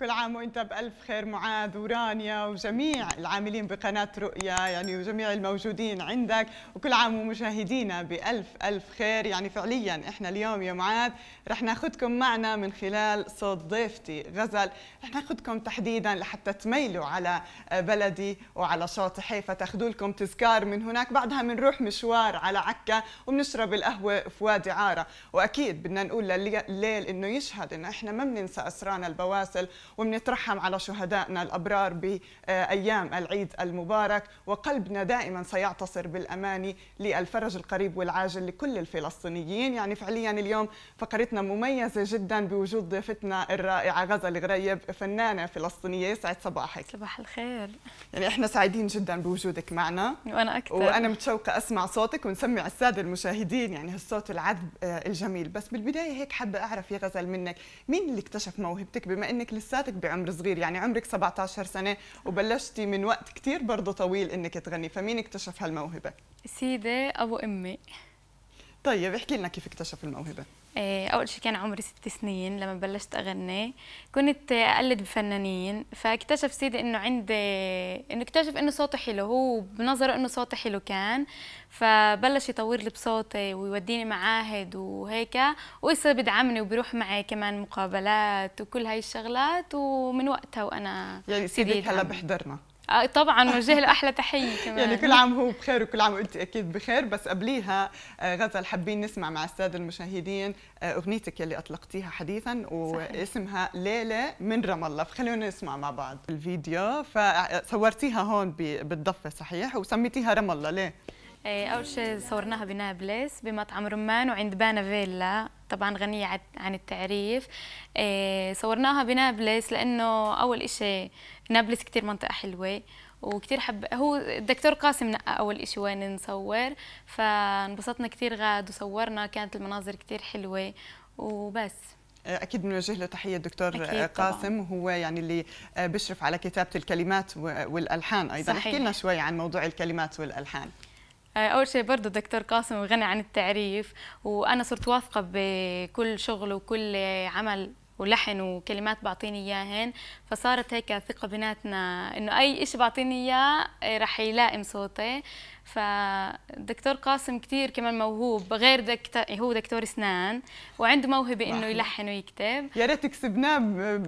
كل عام وانت بالف خير معاذ ورانيا وجميع العاملين بقناه رؤيا يعني وجميع الموجودين عندك وكل عام ومشاهدينا بالف الف خير يعني فعليا احنا اليوم يا معاذ رح ناخذكم معنا من خلال صوت ضيفتي غزل رح ناخذكم تحديدا لحتى تميلوا على بلدي وعلى شاطئ حيفا تاخذوا لكم تذكار من هناك بعدها بنروح مشوار على عكا وبنشرب القهوه في وادي عاره واكيد بدنا نقول لليل انه يشهد انه احنا ما بننسى اسرانا البواسل وبنترحم على شهدائنا الأبرار بأيام العيد المبارك وقلبنا دائما سيعتصر بالأماني للفرج القريب والعاجل لكل الفلسطينيين يعني فعليا اليوم فقرتنا مميزة جدا بوجود ضيفتنا الرائعة غزل غريب فنانة فلسطينية يسعد صباحك صباح الخير يعني احنا سعيدين جدا بوجودك معنا وانا اكثر وانا متشوقه اسمع صوتك ونسمع الساده المشاهدين يعني هالصوت العذب آه، الجميل بس بالبدايه هيك حابه اعرف يا غزل منك مين اللي اكتشف موهبتك بما انك لسه لساتك بعمر صغير يعني عمرك 17 سنه وبلشتي من وقت كثير برضه طويل انك تغني فمين اكتشف هالموهبه سيده ابو امي طيب احكي لنا كيف اكتشف الموهبه إيه، اول شيء كان عمري ست سنين لما بلشت اغني كنت اقلد بفنانين فاكتشف سيدي انه عندي انه اكتشف انه صوته حلو هو بنظره انه صوته حلو كان فبلش يطور لي بصوتي ويوديني معاهد وهيك ويصير بدعمني وبيروح معي كمان مقابلات وكل هاي الشغلات ومن وقتها وانا يعني سيدك هلا بحضرنا آه، طبعا نوجه له احلى تحيه يعني كمان يعني كل عام هو بخير وكل عام وانت اكيد بخير بس قبليها آه، غزل حابين نسمع مع الساده المشاهدين آه، اغنيتك يلي اطلقتيها حديثا واسمها ليله من رام الله فخلونا نسمع مع بعض الفيديو فصورتيها هون بالضفه صحيح وسميتيها رام الله ليه؟ اول شيء صورناها بنابلس بمطعم رمان وعند بانا فيلا طبعا غنيه عن التعريف صورناها بنابلس لانه اول شيء نابلس كثير منطقه حلوه وكثير حب هو الدكتور قاسم نقى اول إشي وين نصور فانبسطنا كثير غاد وصورنا كانت المناظر كثير حلوه وبس آه، اكيد بنوجه له تحيه الدكتور آه، قاسم هو يعني اللي آه، بيشرف على كتابه الكلمات والالحان ايضا احكي لنا شوي عن موضوع الكلمات والالحان اول شيء برضه دكتور قاسم غني عن التعريف وانا صرت واثقه بكل شغل وكل عمل ولحن وكلمات بعطيني اياهن فصارت هيك ثقه بيناتنا انه اي شيء بعطيني اياه إيه، رح يلائم صوتي فالدكتور قاسم كثير كمان موهوب غير دكتور هو دكتور اسنان وعنده موهبه انه يلحن ويكتب يا ريت كسبناه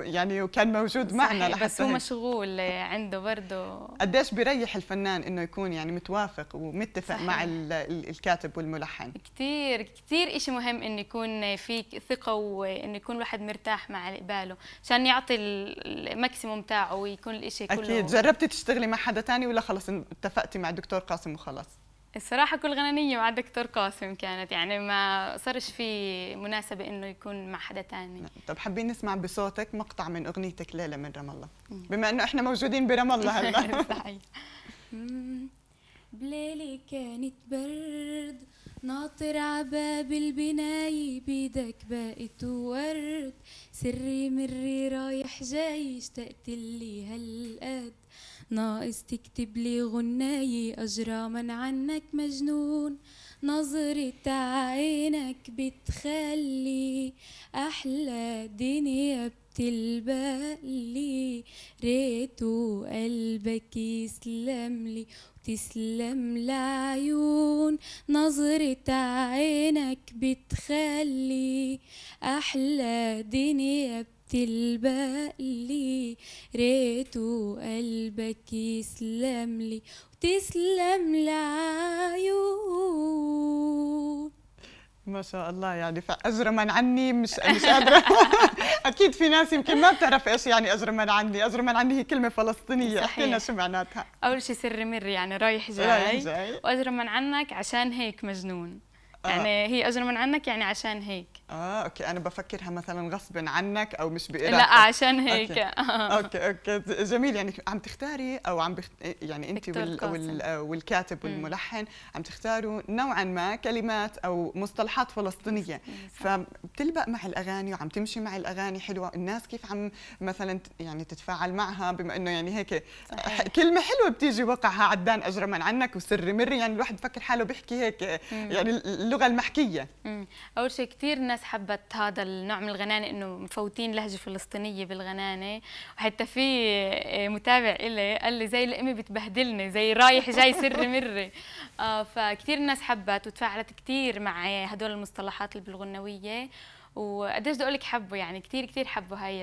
يعني وكان موجود معنا لحتى بس هو مشغول عنده برضه قديش بيريح الفنان انه يكون يعني متوافق ومتفق صحيح. مع الكاتب والملحن كثير كثير شيء مهم انه يكون في ثقه وانه يكون الواحد مرتاح مع قباله عشان يعطي الماكسيموم تاعه ويكون الشيء كله اكيد جربتي تشتغلي مع حدا ثاني ولا خلص اتفقتي مع الدكتور قاسم وخلاص الصراحة كل غنانية مع الدكتور قاسم كانت يعني ما صارش في مناسبة إنه يكون مع حدا تاني نعم. طب حابين نسمع بصوتك مقطع من أغنيتك ليلة من رام الله بما إنه إحنا موجودين برام الله هلا صحيح بليلي كانت برد ناطر عباب البناي بيدك بقت ورد سري مري رايح جاي اشتقت لي هالقد ناقص تكتب لي غناي أجرى من عنك مجنون نظرة عينك بتخلي أحلى دنيا لي ريتو قلبك يسلم لي وتسلم لعيون نظرة عينك بتخلي أحلى دنيا بتلبق لي ريتو قلبك يسلم لي وتسلم لعيون ما شاء الله يعني فأجرما عني مش مش قادرة أكيد في ناس يمكن ما بتعرف إيش يعني أجرما عني، أجرما عني هي كلمة فلسطينية، احكي لنا شو معناتها؟ أول شيء سر مر يعني رايح جاي, رايح جاي. وأجرما عنك عشان هيك مجنون آه. يعني هي اجر من عنك يعني عشان هيك اه اوكي انا بفكرها مثلا غصب عنك او مش بإرادتك لا عشان هيك أوكي. آه. اوكي اوكي جميل يعني عم تختاري او عم بخ... يعني انت وال... وال... آه، والكاتب والملحن عم تختاروا نوعا ما كلمات او مصطلحات فلسطينيه فبتلبق مع الاغاني وعم تمشي مع الاغاني حلوه الناس كيف عم مثلا يعني تتفاعل معها بما انه يعني هيك صحيح. كلمه حلوه بتيجي وقعها عدان اجر من عنك وسر مري يعني الواحد بفكر حاله بيحكي هيك يعني يعني اللغه المحكيه مم. اول شيء كثير ناس حبت هذا النوع من الغنانه انه مفوتين لهجه فلسطينيه بالغنانه وحتى في آه، متابع إلي قال لي زي الامي بتبهدلني زي رايح جاي سر مري آه فكثير ناس حبت وتفاعلت كثير مع هدول المصطلحات البلغنويه وقديش بدي اقول لك حبوا يعني كثير كثير حبوا هاي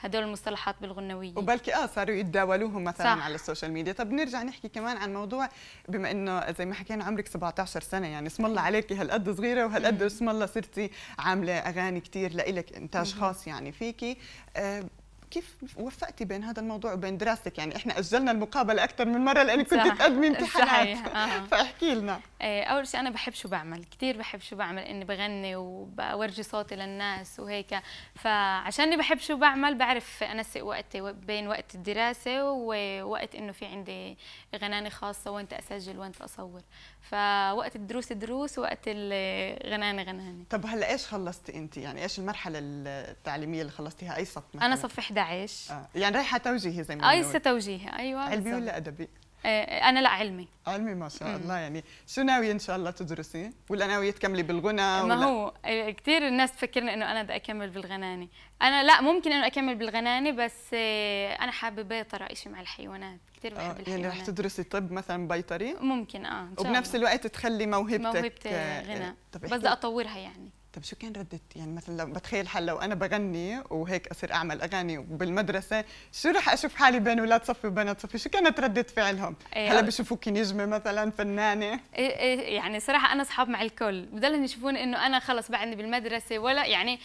هدول المصطلحات بالغنويه وبلكي اه صاروا يتداولوهم مثلا صح. على السوشيال ميديا طب نرجع نحكي كمان عن موضوع بما انه زي ما حكينا عمرك 17 سنه يعني اسم الله عليكي هالقد صغيره وهالقد اسم الله صرتي عامله اغاني كثير لإلك انتاج خاص يعني فيكي آه، كيف وفقتي بين هذا الموضوع وبين دراستك يعني احنا اجلنا المقابله اكثر من مره لانك كنت تقدمي امتحانات آه. فاحكي لنا إيه، اول شيء انا بحب شو بعمل كثير بحب شو بعمل اني بغني وبورجي صوتي للناس وهيك فعشان بحب شو بعمل بعرف انسق وقتي بين وقت الدراسه ووقت انه في عندي غناني خاصه وانت اسجل وانت اصور فوقت الدروس دروس وقت الغناني غناني طب هلا ايش خلصتي انت يعني ايش المرحله التعليميه اللي خلصتيها اي صف مثلا انا صف 11 داعش آه. يعني رايحه توجيهي زي ما آه، بنقول توجيهي ايوه علمي ولا ادبي؟ آه، انا لا علمي علمي ما شاء الله يعني شو ناويه ان شاء الله تدرسي ولا ناويه تكملي بالغنى ما هو آه، كثير الناس تفكرني انه انا بدي اكمل بالغناني انا لا ممكن انه اكمل بالغناني بس انا حابه بيطره شيء مع الحيوانات كثير بحب يعني الحيوانات يعني رح تدرسي طب مثلا بيطري ممكن اه إن شاء وبنفس الوقت تخلي موهبتك موهبتي غنى بس بدي اطورها يعني طب شو كان ردة يعني مثلا لو بتخيل حال لو انا بغني وهيك اصير اعمل اغاني وبالمدرسه شو رح اشوف حالي بين اولاد صفي وبنات صفي شو كانت ردة فعلهم إيه هلا بشوفوكي نجمه مثلا فنانه إيه إيه يعني صراحه انا اصحاب مع الكل بضلهم يشوفوني انه انا خلص بعدني بالمدرسه ولا يعني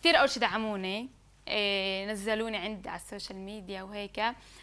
كثير اول شيء دعموني إيه نزلوني عند على السوشيال ميديا وهيك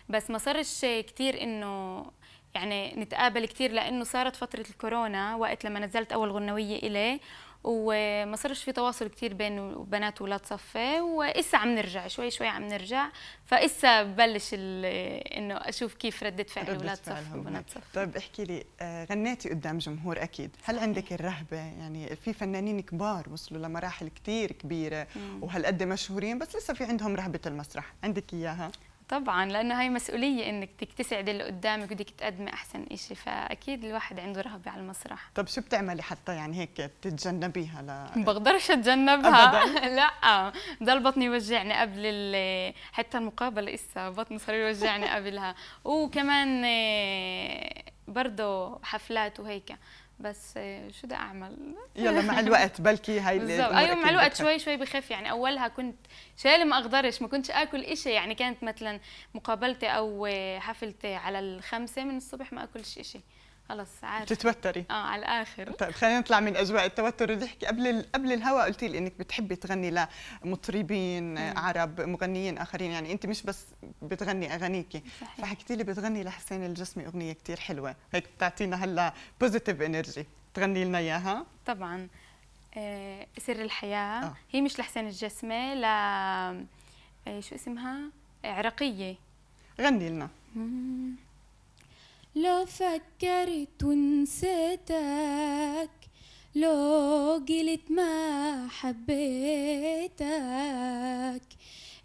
بس ما صارش كثير انه يعني نتقابل كثير لانه صارت فتره الكورونا وقت لما نزلت اول غنويه إليه وما صارش في تواصل كثير بين بنات ولاد صفة وإسا عم نرجع شوي شوي عم نرجع فإسا ببلش إنه أشوف كيف ردة فعل ولاد صفي وبنات صفه طيب احكي لي آه، غنيتي قدام جمهور أكيد هل عندك الرهبة يعني في فنانين كبار وصلوا لمراحل كثير كبيرة وهالقد مشهورين بس لسه في عندهم رهبة المسرح عندك إياها طبعا لانه هاي مسؤوليه انك بدك اللي قدامك بدك تقدمي احسن شيء فاكيد الواحد عنده رهبه على المسرح طب شو بتعملي حتى يعني هيك تتجنبيها ل ما بقدرش اتجنبها أبداً. لا ضل بطني يوجعني قبل حتى المقابله لسه بطني صار يوجعني قبلها وكمان برضه حفلات وهيك بس شو بدي اعمل يلا مع الوقت بلكي هاي اللي ايوه مع الوقت شوي شوي بخف يعني اولها كنت شوي ما اقدرش ما كنتش اكل شيء يعني كانت مثلا مقابلتي او حفلتي على الخمسه من الصبح ما اكلش شيء خلص عارف بتتوتري اه على الاخر طيب خلينا نطلع من اجواء التوتر ونحكي قبل ال... قبل الهوا قلتي لي انك بتحبي تغني لمطربين مم. عرب مغنيين اخرين يعني انت مش بس بتغني اغانيكي فحكيتي لي بتغني لحسين الجسمي اغنيه كثير حلوه هيك بتعطينا هلا بوزيتيف انرجي تغني لنا اياها طبعا آه سر الحياه آه. هي مش لحسين الجسمي ل آه شو اسمها عراقيه غني لنا مم. لو فكرت ونسيتك لو قلت ما حبيتك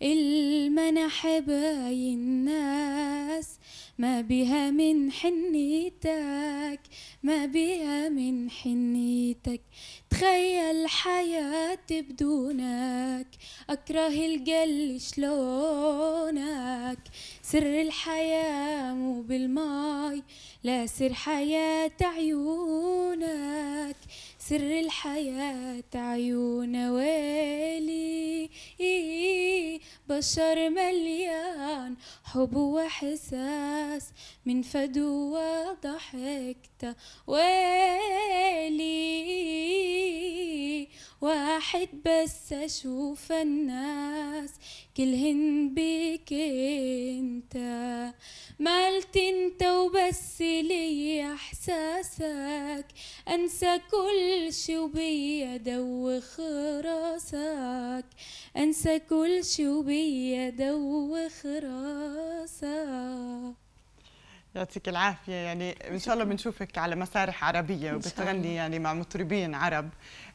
المنح باين الناس ما بها من حنيتك ما بها من حنيتك تخيل حياتي بدونك أكره القل شلونك سر الحياة مو بالماي لا سر حياة عيونك سر الحياة عيون ويلي إيه بشر مليان حب وإحساس من فدوة ضحكت ويلي واحد بس أشوف الناس كلهن بيك انت مالت انت وبس لي احساسك انسى كل شي وبيا دوخ راسك انسى كل شي وبيا دوخ راسك يعطيك العافية يعني إن شاء الله بنشوفك على مسارح عربية وبتغني يعني مع مطربين عرب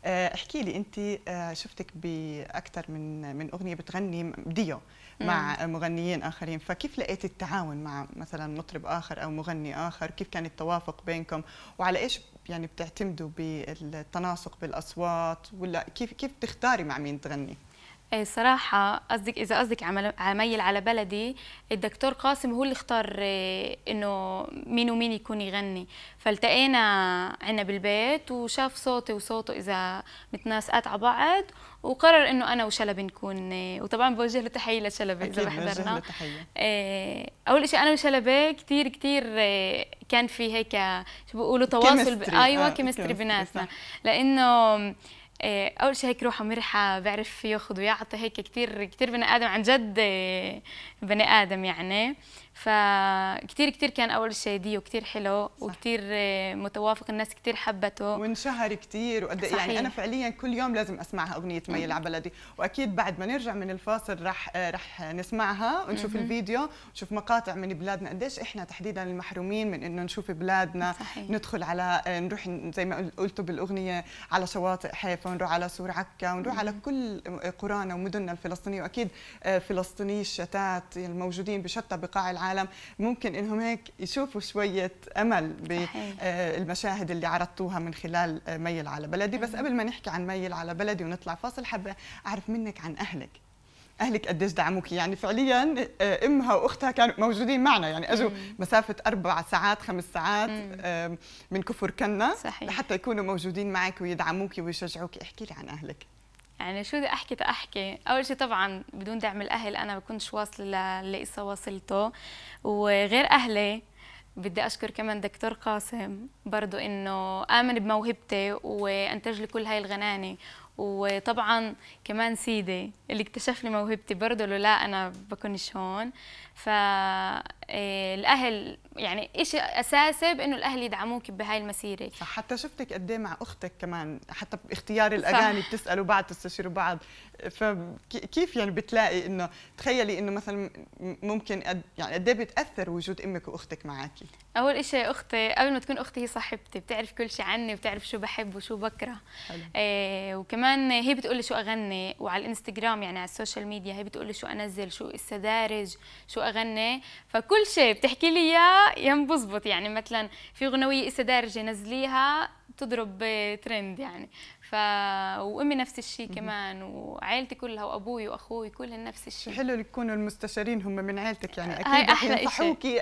آه، احكي لي أنت آه، شفتك بأكثر من من أغنية بتغني ديو مع مغنيين آخرين فكيف لقيت التعاون مع مثلا مطرب آخر أو مغني آخر كيف كان التوافق بينكم وعلى إيش يعني بتعتمدوا بالتناسق بالأصوات ولا كيف كيف بتختاري مع مين تغني؟ إيه، صراحة قصدك إذا قصدك عميل على بلدي الدكتور قاسم هو اللي اختار إيه، إنه مين ومين يكون يغني فالتقينا عنا بالبيت وشاف صوتي وصوته إذا متناسقات على بعض وقرر إنه أنا وشلبي نكون إيه، وطبعا بوجه له تحية لشلبي إذا بحضرنا أول شيء أنا وشلبي كثير كثير كان في هيك شو بيقولوا تواصل أيوة آه كيمستري بيناتنا لأنه إيه، اول شيء هيك روحه مرحه بعرف ياخذ ويعطي هيك كثير كثير بني ادم عن جد إيه، بني ادم يعني فكتير كتير كان اول شيء ديو وكتير حلو وكتير إيه، متوافق الناس كتير حبته وانشهر كتير وقد يعني انا فعليا كل يوم لازم اسمعها اغنيه مي على بلدي واكيد بعد ما نرجع من الفاصل رح رح نسمعها ونشوف م -م. الفيديو ونشوف مقاطع من بلادنا قديش احنا تحديدا المحرومين من انه نشوف بلادنا صحيح. ندخل على نروح زي ما قلتوا بالاغنيه على شواطئ حيفا حيفا ونروح على سور عكا ونروح على كل قرانا ومدننا الفلسطينيه واكيد آه، فلسطيني الشتات الموجودين بشتى بقاع العالم ممكن انهم هيك يشوفوا شويه امل بالمشاهد آه، اللي عرضتوها من خلال آه، ميل على بلدي بس قبل ما نحكي عن ميل على بلدي ونطلع فاصل حابه اعرف منك عن اهلك اهلك قديش دعموك يعني فعليا آه، امها واختها كانوا موجودين معنا يعني اجوا مسافه اربع ساعات خمس ساعات مم. من كفر كنا صحيح. لحتى يكونوا موجودين معك ويدعموك ويشجعوك احكي لي عن اهلك يعني شو بدي احكي تاحكي اول شيء طبعا بدون دعم الاهل انا ما كنتش واصله للي اسا واصلته وغير اهلي بدي اشكر كمان دكتور قاسم برضو انه امن بموهبتي وانتج لي كل هاي الغناني وطبعا كمان سيدي اللي اكتشف لي موهبتي برضه لو لا انا بكونش هون ف آه، الاهل يعني شيء اساسي بانه الاهل يدعموك بهاي المسيره صح حتى شفتك قد إيه مع اختك كمان حتى باختيار الاغاني صح. بتسالوا بعض تستشيروا بعض فكيف يعني بتلاقي انه تخيلي انه مثلا ممكن قد يعني قد إيه بتاثر وجود امك واختك معك اول شيء اختي قبل ما تكون اختي هي صاحبتي بتعرف كل شيء عني وبتعرف شو بحب وشو بكره حلو. آه، وكمان هي بتقول لي شو اغني وعلى الانستغرام يعني على السوشيال ميديا هي بتقول لي شو انزل شو السدارج شو اغني فكل كل شيء بتحكي لي اياه يم بزبط يعني مثلا في غنويه اسا دارجه نزليها تضرب ترند يعني ف وامي نفس الشيء كمان وعائلتي كلها وابوي واخوي كلهم نفس الشيء حلو يكونوا المستشارين هم من عائلتك يعني اكيد هاي احلى ينصحوكي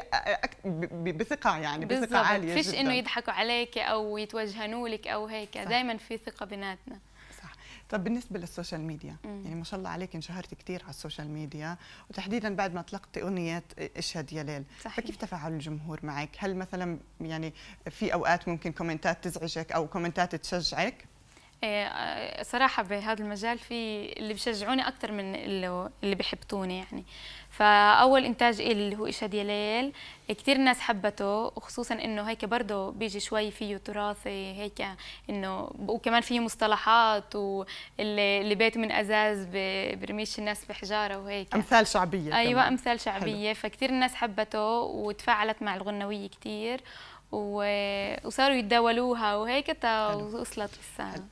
بثقه يعني بثقه عاليه فيش انه يضحكوا عليك او يتوجهنوا لك او هيك دائما في ثقه بيناتنا طب بالنسبه للسوشيال ميديا مم. يعني ما شاء الله عليك انشهرت كثير على السوشيال ميديا وتحديدا بعد ما اطلقت اغنيه اشهد يا ليل صحيح. فكيف تفاعل الجمهور معك هل مثلا يعني في اوقات ممكن كومنتات تزعجك او كومنتات تشجعك إيه، آه، صراحه بهذا المجال في اللي بشجعوني اكثر من اللي بحبتوني يعني فاول انتاج إلي اللي هو يا ليل كثير ناس حبته وخصوصا انه هيك برضه بيجي شوي فيه تراثي هيك انه وكمان فيه مصطلحات واللي بيته من ازاز برميش الناس بحجاره وهيك امثال شعبيه ايوه كمان. امثال شعبيه فكثير الناس حبته وتفاعلت مع الغنويه كثير وصاروا يتداولوها وهيك وصلت للساعه